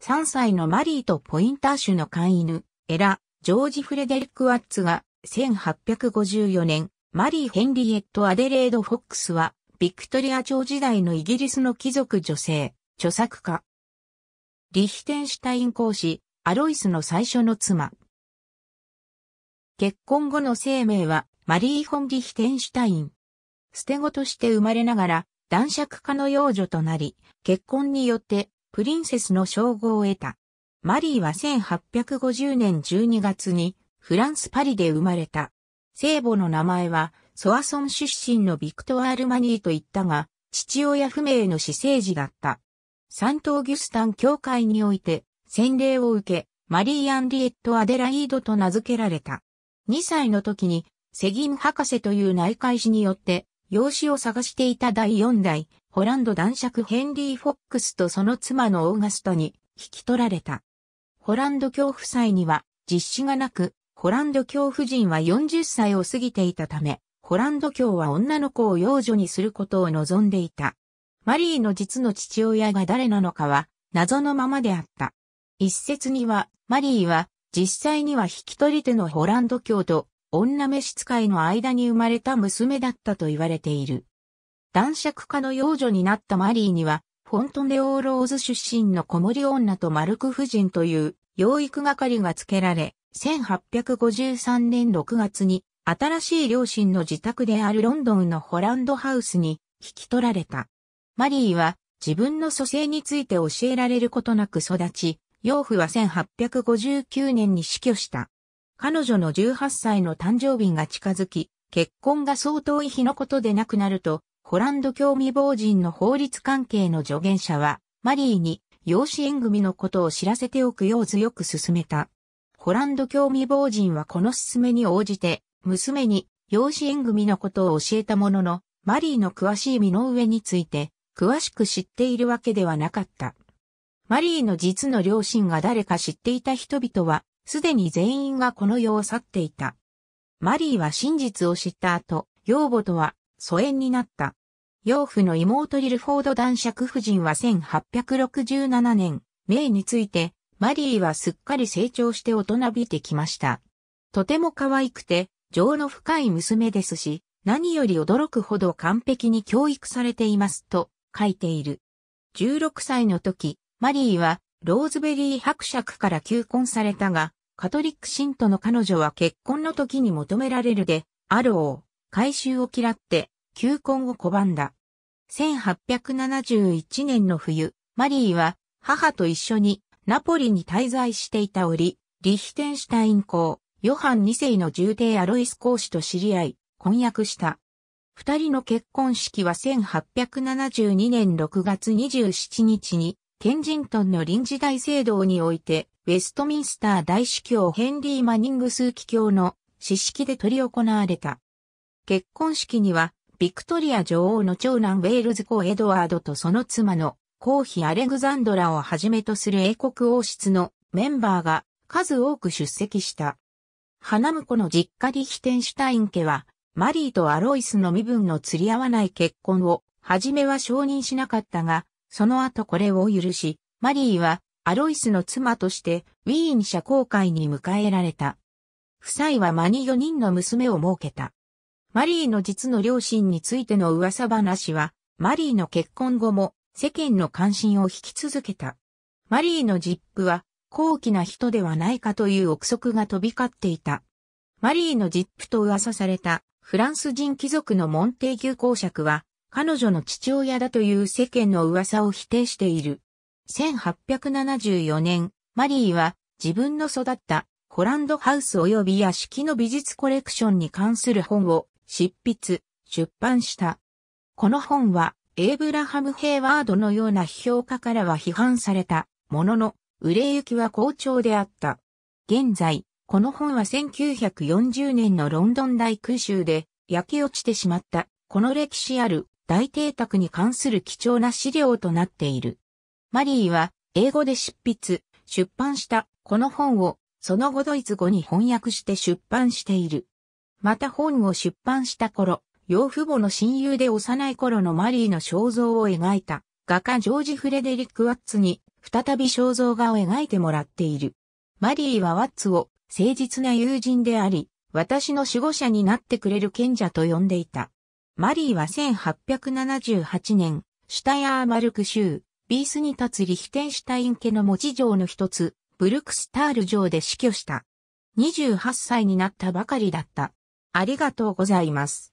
3歳のマリーとポインター種の飼い犬、エラ、ジョージ・フレデリック・ワッツが、1854年、マリー・ヘンリエット・アデレード・フォックスは、ビクトリア朝時代のイギリスの貴族女性、著作家。リヒテンシュタイン公使、アロイスの最初の妻。結婚後の生命は、マリー・ホン・リヒテンシュタイン。捨て子として生まれながら、男爵家の養女となり、結婚によってプリンセスの称号を得た。マリーは1850年12月にフランスパリで生まれた。聖母の名前はソアソン出身のビクトワール・マニーと言ったが、父親不明の私生児だった。サント・オギュスタン教会において洗礼を受け、マリー・アンリエット・アデライードと名付けられた。2歳の時にセギン博士という内科医師によって養子を探していた第四代、ホランド男爵ヘンリー・フォックスとその妻のオーガストに引き取られた。ホランド教夫妻には実施がなく、ホランド教夫人は40歳を過ぎていたため、ホランド教は女の子を養女にすることを望んでいた。マリーの実の父親が誰なのかは謎のままであった。一説には、マリーは実際には引き取り手のホランド教徒女召使いの間に生まれた娘だったと言われている。男爵家の養女になったマリーには、フォントネオーローズ出身の子守女とマルク夫人という養育係が付けられ、1853年6月に新しい両親の自宅であるロンドンのホランドハウスに引き取られた。マリーは自分の蘇生について教えられることなく育ち、養父は1859年に死去した。彼女の18歳の誕生日が近づき、結婚が相当遺日のことでなくなると、ホランド興味防人の法律関係の助言者は、マリーに養子縁組のことを知らせておくよう強く勧めた。ホランド興味防人はこの勧めに応じて、娘に養子縁組のことを教えたものの、マリーの詳しい身の上について、詳しく知っているわけではなかった。マリーの実の両親が誰か知っていた人々は、すでに全員がこの世を去っていた。マリーは真実を知った後、養母とは疎遠になった。養父の妹リルフォード男爵夫人は1867年、名について、マリーはすっかり成長して大人びてきました。とても可愛くて、情の深い娘ですし、何より驚くほど完璧に教育されていますと書いている。16歳の時、マリーはローズベリー伯爵から求婚されたが、カトリック信徒の彼女は結婚の時に求められるで、ある王、改宗を嫌って、求婚を拒んだ。1871年の冬、マリーは母と一緒にナポリに滞在していた折、リヒテンシュタイン公、ヨハン2世の重帝アロイス公使と知り合い、婚約した。二人の結婚式は1872年6月27日にケンジントンの臨時大聖堂において、ウェストミンスター大司教ヘンリー・マニングスーキ教の詩式で取り行われた。結婚式には、ビクトリア女王の長男ウェールズ公エドワードとその妻の公妃アレグザンドラをはじめとする英国王室のメンバーが数多く出席した。花婿の実家リヒテンシュタイン家は、マリーとアロイスの身分の釣り合わない結婚を、はじめは承認しなかったが、その後これを許し、マリーはアロイスの妻としてウィーン社交会に迎えられた。夫妻は間に4人の娘を設けた。マリーの実の両親についての噂話は、マリーの結婚後も世間の関心を引き続けた。マリーの実父は高貴な人ではないかという憶測が飛び交っていた。マリーの実父と噂されたフランス人貴族のモンテーギュ公爵は彼女の父親だという世間の噂を否定している。1874年、マリーは自分の育ったホランドハウス及び屋敷の美術コレクションに関する本を執筆、出版した。この本はエイブラハム・ヘイワードのような批評家からは批判されたものの、売れ行きは好調であった。現在、この本は1940年のロンドン大空襲で焼け落ちてしまった、この歴史ある大邸宅に関する貴重な資料となっている。マリーは英語で執筆、出版したこの本をその後ドイツ語に翻訳して出版している。また本を出版した頃、養父母の親友で幼い頃のマリーの肖像を描いた画家ジョージ・フレデリック・ワッツに再び肖像画を描いてもらっている。マリーはワッツを誠実な友人であり、私の守護者になってくれる賢者と呼んでいた。マリーは1878年、シュタヤーマルク州、ビースに立つリヒテンシュタイン家の持ち城の一つ、ブルクスタール城で死去した。28歳になったばかりだった。ありがとうございます。